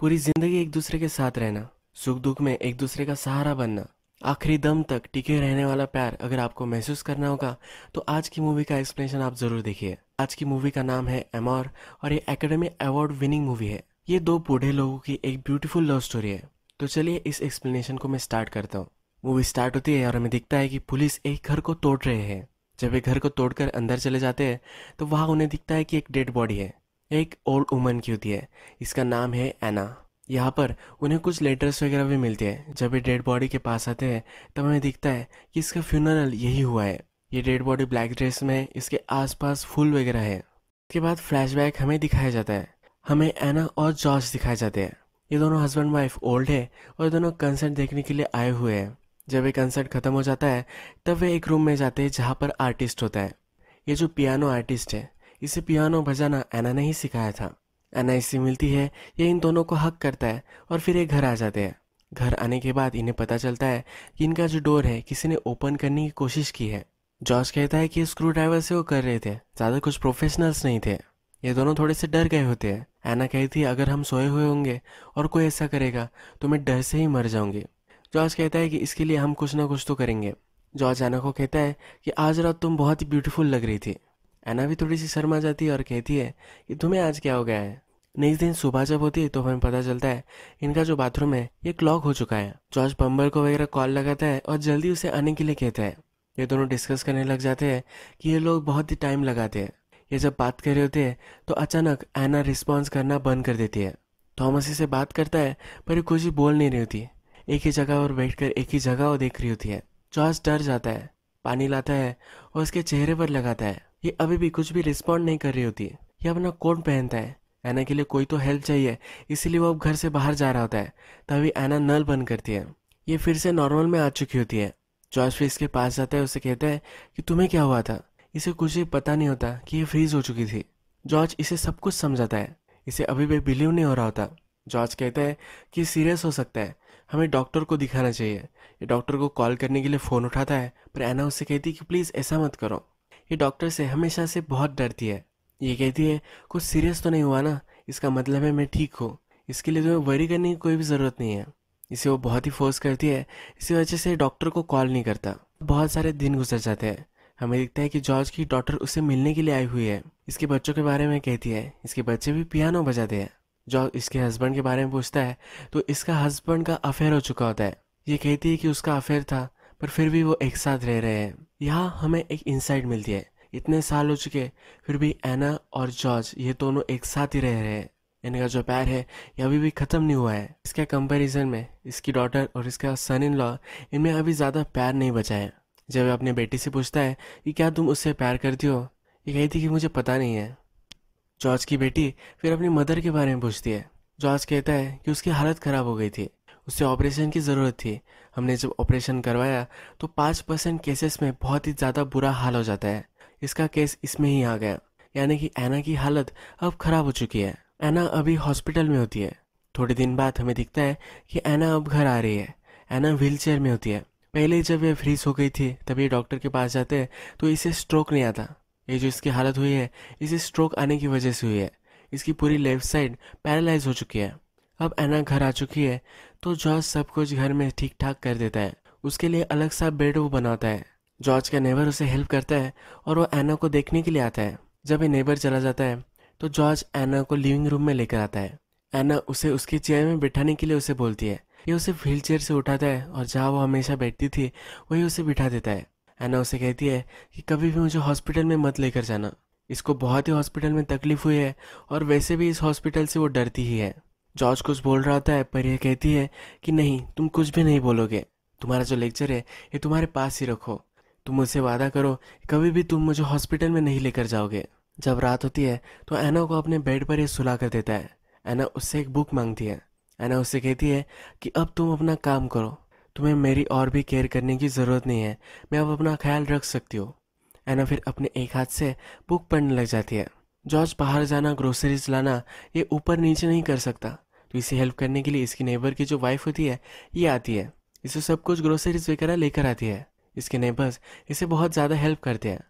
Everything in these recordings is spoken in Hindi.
पूरी जिंदगी एक दूसरे के साथ रहना सुख दुख में एक दूसरे का सहारा बनना आखिरी दम तक टिके रहने वाला प्यार अगर आपको महसूस करना होगा तो आज की मूवी का एक्सप्लेनेशन आप जरूर देखिए आज की मूवी का नाम है एमोर और ये एकेडमी अवार्ड विनिंग मूवी है ये दो बूढ़े लोगों की एक ब्यूटीफुल लव स्टोरी है तो चलिए इस एक्सप्लेनेशन को मैं स्टार्ट करता हूँ मूवी स्टार्ट होती है और हमें दिखता है कि पुलिस एक घर को तोड़ रहे हैं जब एक घर को तोड़कर अंदर चले जाते हैं तो वहां उन्हें दिखता है कि एक डेड बॉडी है एक ओल्ड वुमन की होती है इसका नाम है एना यहाँ पर उन्हें कुछ लेटर्स वगैरह भी मिलते हैं जब ये डेड बॉडी के पास आते हैं तब हमें दिखता है कि इसका फ्यूनरल यही हुआ है ये डेड बॉडी ब्लैक ड्रेस में है इसके आसपास फूल वगैरह है इसके बाद फ्लैशबैक हमें दिखाया जाता है हमें एना और जॉर्ज दिखाए जाते हैं ये दोनों हस्बैंड वाइफ ओल्ड है और दोनों कंसर्ट देखने के लिए आए हुए हैं जब ये कंसर्ट ख़त्म हो जाता है तब वे एक रूम में जाते हैं जहाँ पर आर्टिस्ट होता है ये जो पियानो आर्टिस्ट है इसे पियानो बजाना ऐना ने ही सिखाया था एना इससे मिलती है ये इन दोनों को हक करता है और फिर ये घर आ जाते हैं घर आने के बाद इन्हें पता चलता है कि इनका जो डोर है किसी ने ओपन करने की कोशिश की है जॉर्ज कहता है कि स्क्रू ड्राइवर से वो कर रहे थे ज़्यादा कुछ प्रोफेशनल्स नहीं थे ये दोनों थोड़े से डर गए होते हैं ऐना कहती है अगर हम सोए हुए होंगे और कोई ऐसा करेगा तो मैं डर से ही मर जाऊंगी जॉर्ज कहता है कि इसके लिए हम कुछ ना कुछ तो करेंगे जॉर्ज ऐना को कहता है कि आज रात तुम बहुत ही ब्यूटीफुल लग रही थी एना भी थोड़ी सी शर्मा जाती है और कहती है कि तुम्हें आज क्या हो गया है नेक्स्ट दिन सुबह जब होती है तो हमें पता चलता है इनका जो बाथरूम है ये क्लॉक हो चुका है जॉर्ज पम्बर को वगैरह कॉल लगाता है और जल्दी उसे आने के लिए कहता है ये दोनों डिस्कस करने लग जाते हैं कि ये लोग बहुत ही टाइम लगाते हैं ये जब बात कर रहे होते हैं तो अचानक एना रिस्पॉन्स करना बंद कर देती है थॉमस इसे बात करता है पर कुछ ही बोल नहीं रही होती एक ही जगह पर बैठकर एक ही जगह वो देख रही होती है जॉर्ज डर जाता है पानी लाता है और उसके चेहरे पर लगाता है ये अभी भी कुछ भी रिस्पॉन्ड नहीं कर रही होती है ये अपना कोट पहनता है ऐना के लिए कोई तो हेल्प चाहिए इसीलिए वो अब घर से बाहर जा रहा होता है तभी ऐना नल बंद करती है ये फिर से नॉर्मल में आ चुकी होती है जॉर्ज फिर इसके पास जाता है उसे कहता है कि तुम्हें क्या हुआ था इसे कुछ भी पता नहीं होता कि ये फ्रीज हो चुकी थी जॉर्ज इसे सब कुछ समझाता है इसे अभी भी बिलीव नहीं हो रहा होता जॉर्ज कहता है कि सीरियस हो सकता है हमें डॉक्टर को दिखाना चाहिए ये डॉक्टर को कॉल करने के लिए फ़ोन उठाता है पर ऐना उससे कहती है कि प्लीज़ ऐसा मत करो ये डॉक्टर से हमेशा से बहुत डरती है ये कहती है कुछ सीरियस तो नहीं हुआ ना इसका मतलब है मैं ठीक हूँ इसके लिए तुम्हें वरी करने की कोई भी ज़रूरत नहीं है इसे वो बहुत ही फोर्स करती है इसी वजह से डॉक्टर को कॉल नहीं करता बहुत सारे दिन गुजर जाते हैं हमें दिखता है कि जॉर्ज की डॉक्टर उसे मिलने के लिए आई हुई है इसके बच्चों के बारे में कहती है इसके बच्चे भी पियानो बजाते हैं जॉर्ज इसके हस्बैंड के बारे में पूछता है तो इसका हस्बैंड का अफेयर हो चुका होता है ये कहती है कि उसका अफेयर था पर फिर भी वो एक साथ रह रहे हैं यहाँ हमें एक इंसाइट मिलती है इतने साल हो चुके फिर भी एना और जॉर्ज ये दोनों एक साथ ही रह रहे हैं इनका जो पैर है ये अभी भी ख़त्म नहीं हुआ है इसके कंपैरिजन में इसकी डॉटर और इसका सन इन लॉ इनमें अभी ज़्यादा प्यार नहीं बचा है जब वह अपनी बेटी से पूछता है कि क्या तुम उससे प्यार करती हो ये कहती कि मुझे पता नहीं है जॉर्ज की बेटी फिर अपनी मदर के बारे में पूछती है जॉर्ज कहता है कि उसकी हालत ख़राब हो गई थी उसे ऑपरेशन की ज़रूरत थी हमने जब ऑपरेशन करवाया तो पाँच परसेंट केसेस में बहुत ही ज़्यादा बुरा हाल हो जाता है इसका केस इसमें ही आ गया यानी कि ऐना की हालत अब ख़राब हो चुकी है ऐना अभी हॉस्पिटल में होती है थोड़े दिन बाद हमें दिखता है कि ऐना अब घर आ रही है ऐना व्हील में होती है पहले जब यह फ्रीज हो गई थी तब ये डॉक्टर के पास जाते हैं तो इसे स्ट्रोक नहीं आता ये जो इसकी हालत हुई है इसे स्ट्रोक आने की वजह से हुई है इसकी पूरी लेफ्ट साइड पैरालाइज हो चुकी है अब एना घर आ चुकी है तो जॉर्ज सब कुछ घर में ठीक ठाक कर देता है उसके लिए अलग सा बेड वो बनाता है जॉर्ज का नेबर उसे हेल्प करता है और वो एना को देखने के लिए आता है जब ये नेबर चला जाता है तो जॉर्ज एना को लिविंग रूम में लेकर आता है एना उसे उसकी चेयर में बिठाने के लिए उसे बोलती है ये उसे व्हील चेयर से उठाता है और जहाँ वो हमेशा बैठती थी वही उसे बिठा देता है एना उसे कहती है कि कभी भी मुझे हॉस्पिटल में मत लेकर जाना इसको बहुत ही हॉस्पिटल में तकलीफ हुई है और वैसे भी इस हॉस्पिटल से वो डरती ही है जॉर्ज कुछ बोल रहा होता है पर यह कहती है कि नहीं तुम कुछ भी नहीं बोलोगे तुम्हारा जो लेक्चर है ये तुम्हारे पास ही रखो तुम मुझसे वादा करो कभी भी तुम मुझे हॉस्पिटल में नहीं लेकर जाओगे जब रात होती है तो एना को अपने बेड पर ही सुला कर देता है एना उससे एक बुक मांगती है एना उससे कहती है कि अब तुम अपना काम करो तुम्हें मेरी और भी केयर करने की ज़रूरत नहीं है मैं अब अपना ख्याल रख सकती हूँ एना फिर अपने एक हाथ से बुक पढ़ने लग जाती है जॉर्ज बाहर जाना ग्रोसरीज लाना ये ऊपर नीचे नहीं कर सकता तो इसे हेल्प करने के लिए इसकी नेबर की जो वाइफ होती है ये आती है इसे सब कुछ ग्रोसरीज वगैरह लेकर आती है इसके नेबर्स इसे बहुत ज़्यादा हेल्प करते हैं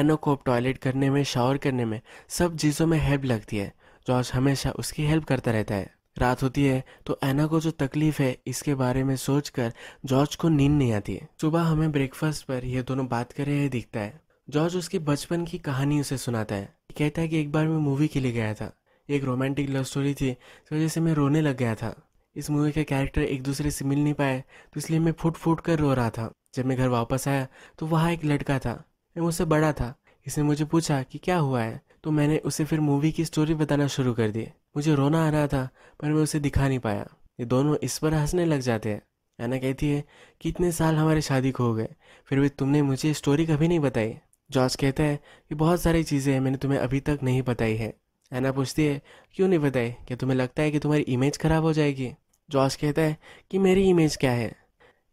एनो को टॉयलेट करने में शावर करने में सब चीज़ों में हेल्प लगती है जॉर्ज हमेशा उसकी हेल्प करता रहता है रात होती है तो एना को जो तकलीफ है इसके बारे में सोचकर जॉर्ज को नींद नहीं आती है सुबह हमें ब्रेकफास्ट पर ये दोनों बात कर रहे दिखता है जॉर्ज उसके बचपन की कहानी उसे सुनाता है कहता है कि एक बार मैं मूवी के लिए गया था एक रोमांटिक लव स्टोरी थी इस वजह से मैं रोने लग गया था इस मूवी के कैरेक्टर एक दूसरे से मिल नहीं पाए तो इसलिए मैं फूट फूट कर रो रहा था जब मैं घर वापस आया तो वहाँ एक लड़का था मैं मुझसे बड़ा था इसने मुझे पूछा कि क्या हुआ है तो मैंने उसे फिर मूवी की स्टोरी बताना शुरू कर दी मुझे रोना आ रहा था पर मैं उसे दिखा नहीं पाया ये दोनों इस पर हंसने लग जाते हैं याना कहती है कि इतने साल हमारे शादी को हो गए फिर भी तुमने मुझे स्टोरी कभी नहीं बताई जॉर्ज कहता है कि बहुत सारी चीज़ें हैं मैंने तुम्हें अभी तक नहीं बताई है ऐना पूछती है क्यों नहीं बताए क्या तुम्हें लगता है कि तुम्हारी इमेज ख़राब हो जाएगी जॉस कहता है कि मेरी इमेज क्या है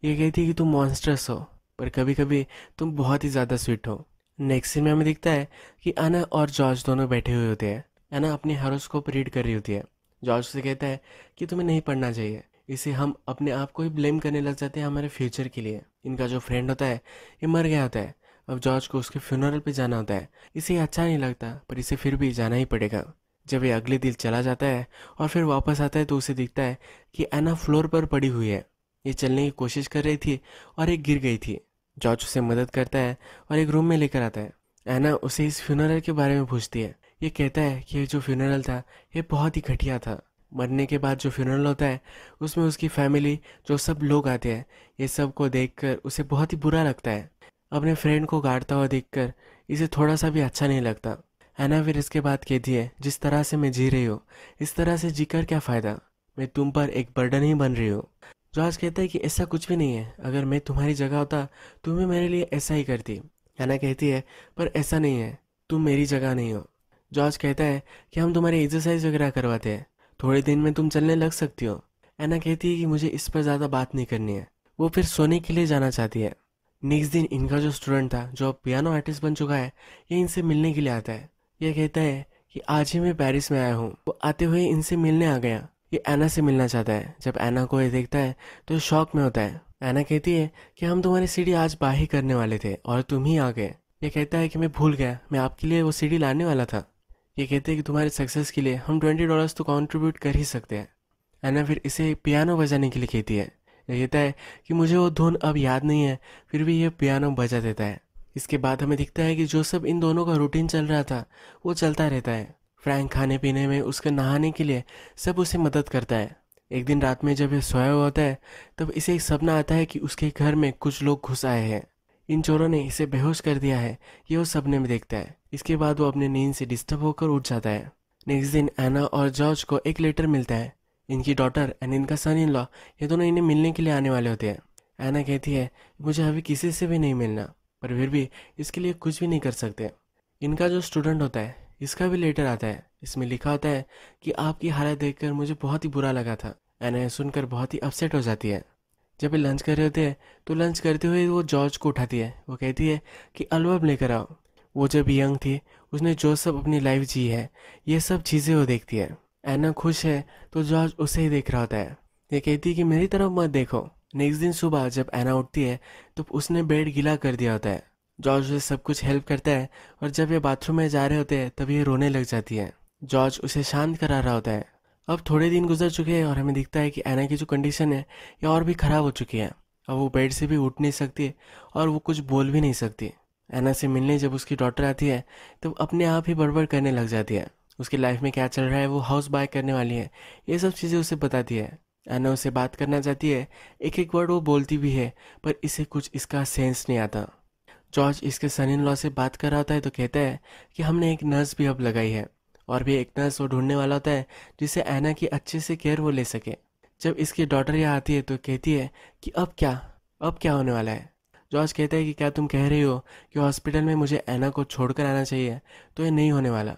ये कहती है कि तुम मॉन्स्ट्रस हो पर कभी कभी तुम बहुत ही ज़्यादा स्वीट हो नेक्स्ट सीन में हमें दिखता है कि अना और जॉर्ज दोनों बैठे हुए होते हैं अना अपने हॉरोस्कोप रीड कर रही होती है जॉर्ज से कहता है कि तुम्हें नहीं पढ़ना चाहिए इसे हम अपने आप को ही ब्लेम करने लग जाते हैं हमारे फ्यूचर के लिए इनका जो फ्रेंड होता है ये मर गया होता है अब जॉर्ज को उसके फ्यूनरल पे जाना होता है इसे अच्छा नहीं लगता पर इसे फिर भी जाना ही पड़ेगा जब ये अगले दिन चला जाता है और फिर वापस आता है तो उसे दिखता है कि एना फ्लोर पर पड़ी हुई है ये चलने की कोशिश कर रही थी और एक गिर गई थी जॉर्ज उसे मदद करता है और एक रूम में लेकर आता है एना उसे इस फ्यूनरल के बारे में पूछती है ये कहता है कि ये जो फ्यूनरल था ये बहुत ही घटिया था मरने के बाद जो फ्यूनरल होता है उसमें उसकी फैमिली जो सब लोग आते हैं ये सब को देख उसे बहुत ही बुरा लगता है अपने फ्रेंड को गाड़ता हुआ देखकर इसे थोड़ा सा भी अच्छा नहीं लगता एना फिर इसके बाद कहती है जिस तरह से मैं जी रही हूँ इस तरह से जीकर क्या फ़ायदा मैं तुम पर एक बर्डन ही बन रही हूँ जॉर्ज कहता है कि ऐसा कुछ भी नहीं है अगर मैं तुम्हारी जगह होता तुम भी मेरे लिए ऐसा ही करती एना कहती है पर ऐसा नहीं है तुम मेरी जगह नहीं हो जॉर्ज कहता है कि हम तुम्हारी एक्सरसाइज वगैरह करवाते हैं थोड़े दिन में तुम चलने लग सकती हो एना कहती है कि मुझे इस पर ज़्यादा बात नहीं करनी है वो फिर सोने के लिए जाना चाहती है नेक्स्ट दिन इनका जो स्टूडेंट था जो पियानो आर्टिस्ट बन चुका है ये इनसे मिलने के लिए आता है यह कहता है कि आज ही मैं पेरिस में आया हूँ वो आते हुए इनसे मिलने आ गया ये ऐना से मिलना चाहता है जब ऐना को ये देखता है तो शौक में होता है ऐना कहती है कि हम तुम्हारी सीढ़ी आज बाहर करने वाले थे और तुम ही आ गए ये कहता है कि मैं भूल गया मैं आपके लिए वो सीढ़ी लाने वाला था ये कहते हैं कि तुम्हारे सक्सेस के लिए हम ट्वेंटी डॉलर्स तो कॉन्ट्रीब्यूट कर ही सकते हैं ऐना फिर इसे पियानो बजाने के लिए कहती है कहता है कि मुझे वो धुन अब याद नहीं है फिर भी ये पियानो बजा देता है इसके बाद हमें दिखता है कि जो सब इन दोनों का रूटीन चल रहा था वो चलता रहता है फ्रैंक खाने पीने में उसके नहाने के लिए सब उसे मदद करता है एक दिन रात में जब यह सोया हुआ होता है तब इसे एक सपना आता है कि उसके घर में कुछ लोग घुस आए हैं इन चोरों ने इसे बेहोश कर दिया है ये वो सपने में देखता है इसके बाद वो अपनी नींद से डिस्टर्ब होकर उठ जाता है नेक्स्ट दिन एना और जॉर्ज को एक लेटर मिलता है इनकी डॉटर एंड इनका सन इन लॉ ये दोनों इन्हें मिलने के लिए आने वाले होते हैं ऐना कहती है मुझे अभी किसी से भी नहीं मिलना पर फिर भी इसके लिए कुछ भी नहीं कर सकते इनका जो स्टूडेंट होता है इसका भी लेटर आता है इसमें लिखा होता है कि आपकी हालत देख मुझे बहुत ही बुरा लगा था एना यह सुनकर बहुत ही अपसेट हो जाती है जब ये लंच कर रहे होते हैं तो लंच करते हुए वो जॉर्ज को उठाती है वो कहती है कि अल्बम लेकर आओ वो जब यंग थी उसने जो सब अपनी लाइफ जी है ये सब चीज़ें वो देखती है एना खुश है तो जॉर्ज उसे ही देख रहा होता है ये कहती है कि मेरी तरफ मत देखो नेक्स्ट दिन सुबह जब एना उठती है तो उसने बेड गीला कर दिया होता है जॉर्ज उसे सब कुछ हेल्प करता है और जब ये बाथरूम में जा रहे होते हैं तब ये रोने लग जाती है जॉर्ज उसे शांत करा रहा होता है अब थोड़े दिन गुजर चुके हैं और हमें दिखता है कि एना की जो कंडीशन है ये और भी ख़राब हो चुकी है अब वो बेड से भी उठ नहीं सकती और वो कुछ बोल भी नहीं सकती एना से मिलने जब उसकी डॉक्टर आती है तब तो अपने आप ही बड़बड़ करने लग जाती है उसकी लाइफ में क्या चल रहा है वो हाउस बाय करने वाली है ये सब चीज़ें उसे बताती है एना उसे बात करना चाहती है एक एक वर्ड वो बोलती भी है पर इसे कुछ इसका सेंस नहीं आता जॉर्ज इसके सन इन लॉ से बात कर रहा होता है तो कहता है कि हमने एक नर्स भी अब लगाई है और भी एक नर्स वो ढूंढने वाला होता है जिसे ऐना की अच्छे से केयर वो ले सके जब इसकी डॉटर यहाँ आती है तो कहती है कि अब क्या अब क्या होने वाला है जॉर्ज कहता है कि क्या तुम कह रही हो कि हॉस्पिटल में मुझे ऐना को छोड़कर आना चाहिए तो ये नहीं होने वाला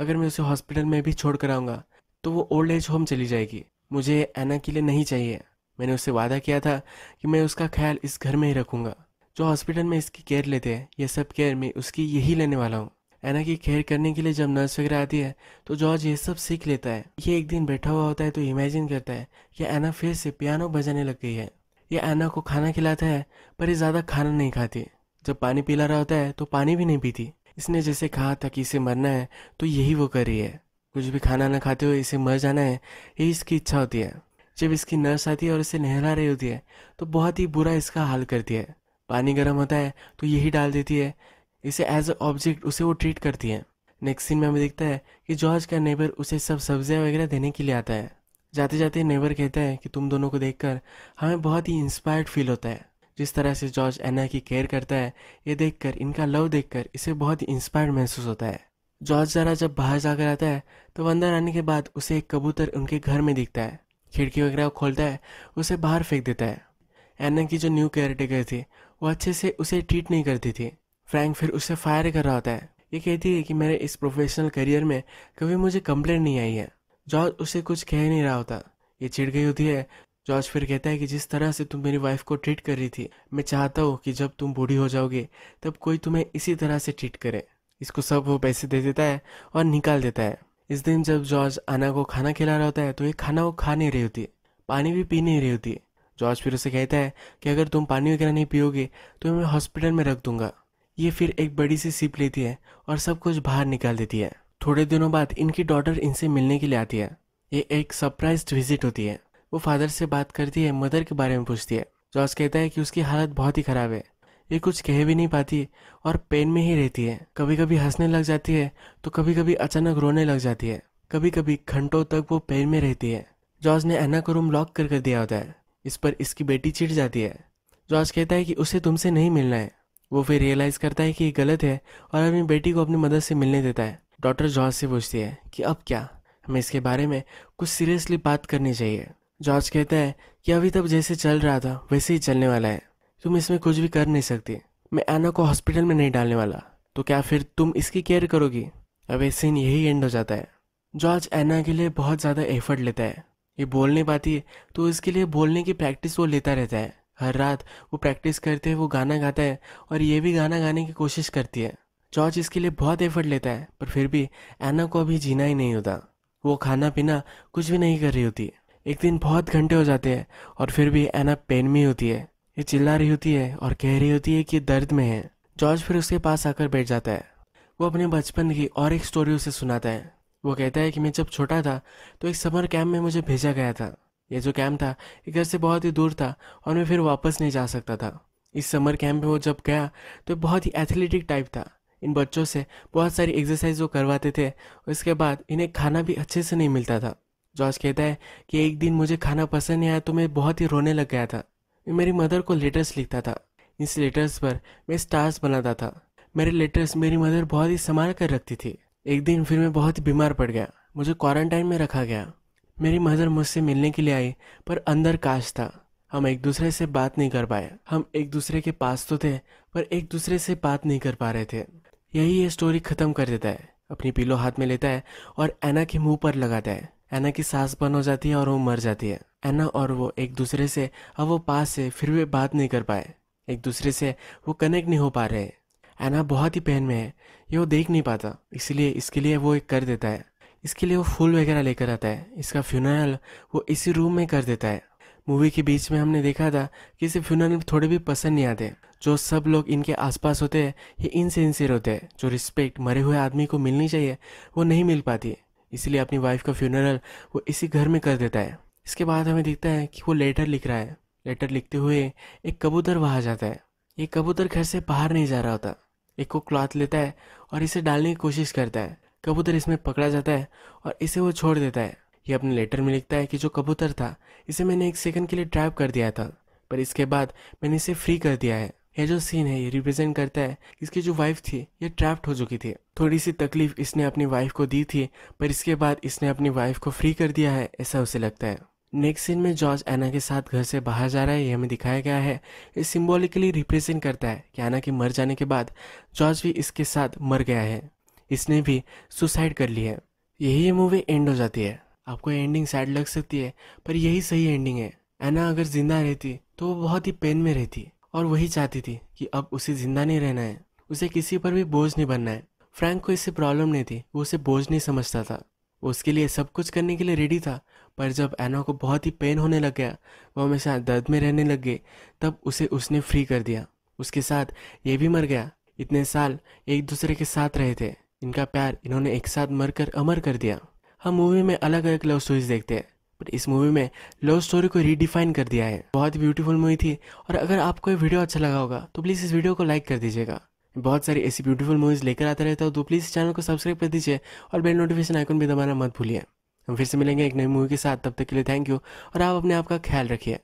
अगर मैं उसे हॉस्पिटल में भी छोड़ कर आऊँगा तो वो ओल्ड एज होम चली जाएगी मुझे ऐना के लिए नहीं चाहिए मैंने उससे वादा किया था कि मैं उसका ख्याल इस घर में ही रखूँगा जो हॉस्पिटल में इसकी केयर लेते हैं यह सब केयर में उसकी यही लेने वाला हूँ ऐना की केयर करने के लिए जब नर्स वगैरह आती है तो जॉर्ज ये सब सीख लेता है ये एक दिन बैठा हुआ होता है तो इमेजिन करता है कि ऐना फिर से पियानो बजाने लग गई है ये ऐना को खाना खिलाता है पर ये ज़्यादा खाना नहीं खाती जब पानी पिला रहा होता है तो पानी भी नहीं पीती इसने जैसे कहा था कि इसे मरना है तो यही वो कर रही है कुछ भी खाना ना खाते हुए इसे मर जाना है यही इसकी इच्छा होती है जब इसकी नर्स आती है और इसे नहला रही होती है तो बहुत ही बुरा इसका हाल करती है पानी गर्म होता है तो यही डाल देती है इसे एज अ ऑब्जेक्ट उसे वो ट्रीट करती है नेक्स्ट सीन में हमें दिखता है कि जॉर्ज का नेबर उसे सब सब्जियाँ वगैरह देने के लिए आता है जाते जाते नेबर कहता है कि तुम दोनों को देखकर हमें बहुत ही इंस्पायर्ड फील होता है जिस तरह से जॉर्ज एना की केयर करता है ये देखकर इनका लव देखकर इसे बहुत ही इंस्पायर्ड महसूस होता है जॉर्ज जरा जब बाहर जाकर आता है तो अंदर आने के बाद उसे एक कबूतर उनके घर में दिखता है खिड़की वगैरह खोलता है उसे बाहर फेंक देता है एना की जो न्यू केयर टेकर थी वो अच्छे से उसे ट्रीट नहीं करती थी फ्रैंक फिर उसे फायर कर रहा होता है ये कहती है कि मेरे इस प्रोफेशनल करियर में कभी मुझे कंप्लेंट नहीं आई है जॉर्ज उसे कुछ कह नहीं रहा होता ये चिड़ गई होती है जॉर्ज फिर कहता है कि जिस तरह से तुम मेरी वाइफ को ट्रीट कर रही थी मैं चाहता हूँ कि जब तुम बूढ़ी हो जाओगे तब कोई तुम्हें इसी तरह से ट्रीट करे इसको सब वो पैसे दे देता है और निकाल देता है इस दिन जब जॉर्ज आना को खाना खिला रहा होता है तो ये खाना वो खा नहीं रही होती है पानी भी पी नहीं रही होती जॉर्ज फिर उसे कहता है कि अगर तुम पानी वगैरह नहीं पियोगे तो मैं हॉस्पिटल में रख दूंगा ये फिर एक बड़ी सी सिप लेती है और सब कुछ बाहर निकाल देती है थोड़े दिनों बाद इनकी डॉटर इनसे मिलने के लिए आती है ये एक सरप्राइज विजिट होती है वो फादर से बात करती है मदर के बारे में पूछती है जॉर्ज कहता है कि उसकी हालत बहुत ही खराब है ये कुछ कह भी नहीं पाती और पेन में ही रहती है कभी कभी हंसने लग जाती है तो कभी कभी अचानक रोने लग जाती है कभी कभी घंटों तक वो पेन में रहती है जॉर्ज ने एना को रूम लॉक कर कर दिया होता है इस पर इसकी बेटी चिढ़ जाती है जॉर्ज कहता है कि उसे तुमसे नहीं मिलना है वो फिर रियलाइज़ करता है कि ये गलत है और अपनी बेटी को अपनी मदद से मिलने देता है डॉक्टर जॉर्ज से पूछती है कि अब क्या हमें इसके बारे में कुछ सीरियसली बात करनी चाहिए जॉर्ज कहता है कि अभी तब जैसे चल रहा था वैसे ही चलने वाला है तुम इसमें कुछ भी कर नहीं सकती मैं एना को हॉस्पिटल में नहीं डालने वाला तो क्या फिर तुम इसकी केयर करोगी अब ऐसे सीन यही एंड हो जाता है जॉर्ज एना के लिए बहुत ज़्यादा एफर्ट लेता है ये बोल नहीं पाती है तो इसके लिए बोलने की प्रैक्टिस वो लेता रहता है हर रात वो प्रैक्टिस करते हुए वो गाना गाता है और ये भी गाना गाने की कोशिश करती है जॉर्ज इसके लिए बहुत एफर्ट लेता है पर फिर भी एना को अभी जीना ही नहीं होता वो खाना पीना कुछ भी नहीं कर रही होती एक दिन बहुत घंटे हो जाते हैं और फिर भी एना पेन में होती है ये चिल्ला रही होती है और कह रही होती है कि दर्द में है जॉर्ज फिर उसके पास आकर बैठ जाता है वो अपने बचपन की और एक स्टोरी उसे सुनाता है वो कहता है कि मैं जब छोटा था तो एक समर कैम्प में मुझे भेजा गया था ये जो कैम्प था ये घर से बहुत ही दूर था और मैं फिर वापस नहीं जा सकता था इस समर कैम्प में वो जब गया तो बहुत ही एथलेटिक टाइप था इन बच्चों से बहुत सारी एक्सरसाइज वो करवाते थे उसके बाद इन्हें खाना भी अच्छे से नहीं मिलता था जॉर्ज कहता है कि एक दिन मुझे खाना पसंद नहीं आया तो मैं बहुत ही रोने लग गया था मैं मेरी मदर को लेटर्स लिखता था इस लेटर्स पर मैं स्टार्स बनाता था मेरे लेटर्स मेरी मदर बहुत ही संभाल कर रखती थी एक दिन फिर मैं बहुत बीमार पड़ गया मुझे क्वारंटाइन में रखा गया मेरी मदर मुझसे मिलने के लिए आई पर अंदर काश था हम एक दूसरे से बात नहीं कर पाए हम एक दूसरे के पास तो थे पर एक दूसरे से बात नहीं कर पा रहे थे यही ये स्टोरी ख़त्म कर देता है अपनी पीलो हाथ में लेता है और एना के मुंह पर लगाता है एना की सांस बंद हो जाती है और वो मर जाती है एना और वो एक दूसरे से अब वो पास से फिर भी बात नहीं कर पाए एक दूसरे से वो कनेक्ट नहीं हो पा रहे एना बहुत ही पेन में है ये वो देख नहीं पाता इसलिए इसके लिए वो एक कर देता है इसके लिए वो फूल वगैरह लेकर आता है इसका फ्यूनरल वो इसी रूम में कर देता है मूवी के बीच में हमने देखा था कि इसे फ्यूनरल थोड़े भी पसंद नहीं आते जो सब लोग इनके आसपास होते हैं ये इनसेंसियर होते हैं जो रिस्पेक्ट मरे हुए आदमी को मिलनी चाहिए वो नहीं मिल पाती इसलिए अपनी वाइफ का फ्यूनरल वो इसी घर में कर देता है इसके बाद हमें दिखता है कि वो लेटर लिख रहा है लेटर लिखते हुए एक कबूतर वहाँ जाता है ये कबूतर घर से बाहर नहीं जा रहा होता एक को क्लॉथ लेता है और इसे डालने की कोशिश करता है कबूतर इसमें पकड़ा जाता है और इसे वो छोड़ देता है ये अपने लेटर में लिखता है कि जो कबूतर था इसे मैंने एक सेकंड के लिए ट्रैप कर दिया था पर इसके बाद मैंने इसे फ्री कर दिया है यह जो सीन है ये रिप्रेजेंट करता है इसकी जो वाइफ थी ये ट्रैप्ड हो चुकी थी थोड़ी सी तकलीफ इसने अपनी वाइफ को दी थी पर इसके बाद इसने अपनी वाइफ को फ्री कर दिया है ऐसा उसे लगता है नेक्स्ट सीन में जॉर्ज एना के साथ घर से बाहर जा रहा है ये हमें दिखाया गया है ये सिम्बोलिकली रिप्रेजेंट करता है कि एना के मर जाने के बाद जॉर्ज भी इसके साथ मर गया है इसने भी सुसाइड कर ली है यही ये मूवी एंड हो जाती है आपको एंडिंग सैड लग सकती है पर यही सही एंडिंग है एना अगर जिंदा रहती तो वो बहुत ही पेन में रहती और वही चाहती थी कि अब उसे जिंदा नहीं रहना है उसे किसी पर भी बोझ नहीं बनना है फ्रैंक को इससे प्रॉब्लम नहीं थी वो उसे बोझ नहीं समझता था वो उसके लिए सब कुछ करने के लिए रेडी था पर जब एना को बहुत ही पेन होने लग गया वो हमेशा दर्द में रहने लग गए तब उसे उसने फ्री कर दिया उसके साथ ये भी मर गया इतने साल एक दूसरे के साथ रहे थे इनका प्यार इन्होंने एक साथ मर कर अमर कर दिया हम मूवी में अलग अलग लव स्टोरीज देखते हैं बट इस मूवी में लव स्टोरी को रीडिफाइन कर दिया है बहुत ही ब्यूटीफुल मूवी थी और अगर आपको ये वीडियो अच्छा लगा होगा तो प्लीज़ इस वीडियो को लाइक कर दीजिएगा बहुत सारी ऐसी ब्यूटीफुल मूवीज़ लेकर आते रहता हूँ तो प्लीज़ चैनल को सब्सक्राइब कर दीजिए और बेल नोटिफिकेशन आइकन भी दबाना मत भूलिए हम फिर से मिलेंगे एक नई मूवी के साथ तब तक के लिए थैंक यू और आप अपने आप का ख्याल रखिए